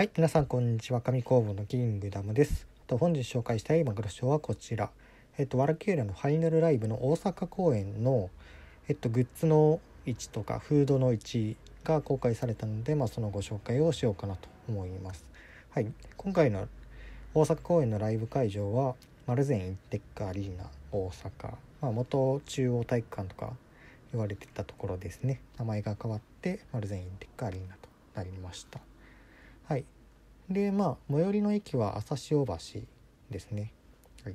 はい、皆さんこんにちは。紙工房のキングダムです。と本日紹介したいマグロショーはこちら。えっと、ワラキューラのファイナルライブの大阪公演の、えっと、グッズの位置とかフードの位置が公開されたので、まあ、そのご紹介をしようかなと思います。はい、今回の大阪公演のライブ会場は、丸善インテック・アリーナ大阪、まあ、元中央体育館とか言われてたところですね。名前が変わって、丸善インテック・アリーナとなりました。はいでまあ最寄りの駅は朝潮橋ですねはい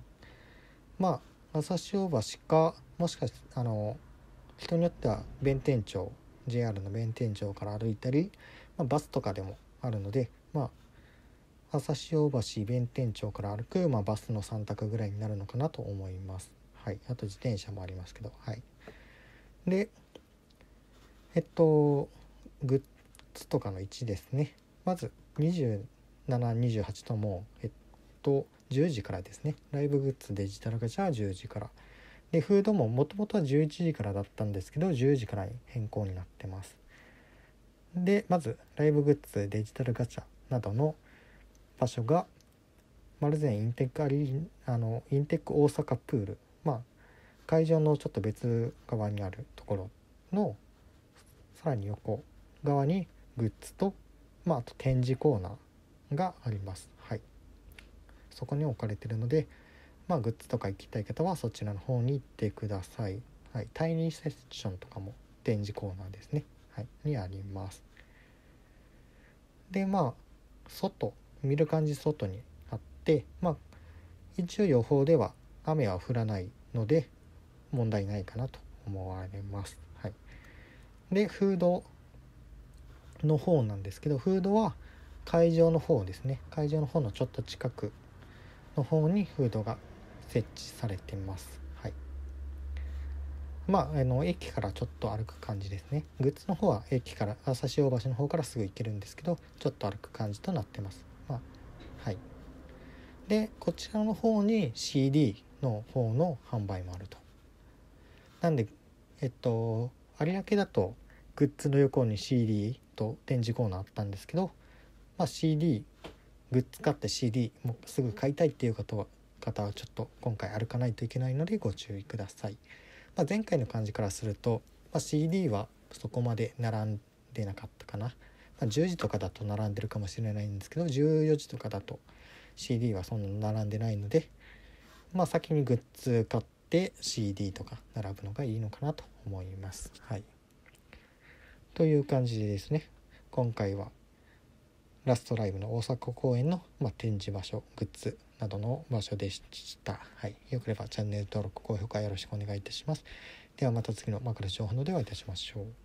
まあ朝潮橋かもしかしてあの人によっては弁天町 JR の弁天町から歩いたり、まあ、バスとかでもあるのでまあ朝潮橋弁天町から歩く、まあ、バスの3択ぐらいになるのかなと思いますはいあと自転車もありますけどはいでえっとグッズとかの1ですねまず2728ともえっと10時からですねライブグッズデジタルガチャは10時からでフードももともとは11時からだったんですけど10時からに変更になってますでまずライブグッズデジタルガチャなどの場所がマルゼンインテックアリあのインテック大阪プールまあ会場のちょっと別側にあるところのさらに横側にグッズとまあ、あと展示コーナーがあります。はい、そこに置かれてるので、まあ、グッズとか行きたい方はそちらの方に行ってください。はい、タイニーセッションとかも展示コーナーですね、はい、にあります。でまあ外見る感じ外にあってまあ一応予報では雨は降らないので問題ないかなと思われます。はい、でフードの方なんですけどフードは会場の方ですね会場の方のちょっと近くの方にフードが設置されてます。はい、まああの駅からちょっと歩く感じですね。グッズの方は駅から朝潮橋の方からすぐ行けるんですけどちょっと歩く感じとなってます。まあ、はい、でこちらの方に CD の方の販売もあると。なんでえっと有明だとグッズの横に CD と展示コーナーあったんですけど、まあ、CD グッズ買って CD もすぐ買いたいっていう方は方はちょっと今回歩かないといけないのでご注意ください、まあ、前回の感じからすると、まあ、CD はそこまで並んでなかったかな、まあ、10時とかだと並んでるかもしれないんですけど14時とかだと CD はそんな並んでないので、まあ、先にグッズ買って CD とか並ぶのがいいのかなと思います。はいという感じでですね今回はラストライブの大阪公演の、まあ、展示場所グッズなどの場所でした、はい、よければチャンネル登録高評価よろしくお願いいたしますではまた次の枕情報のではいたしましょう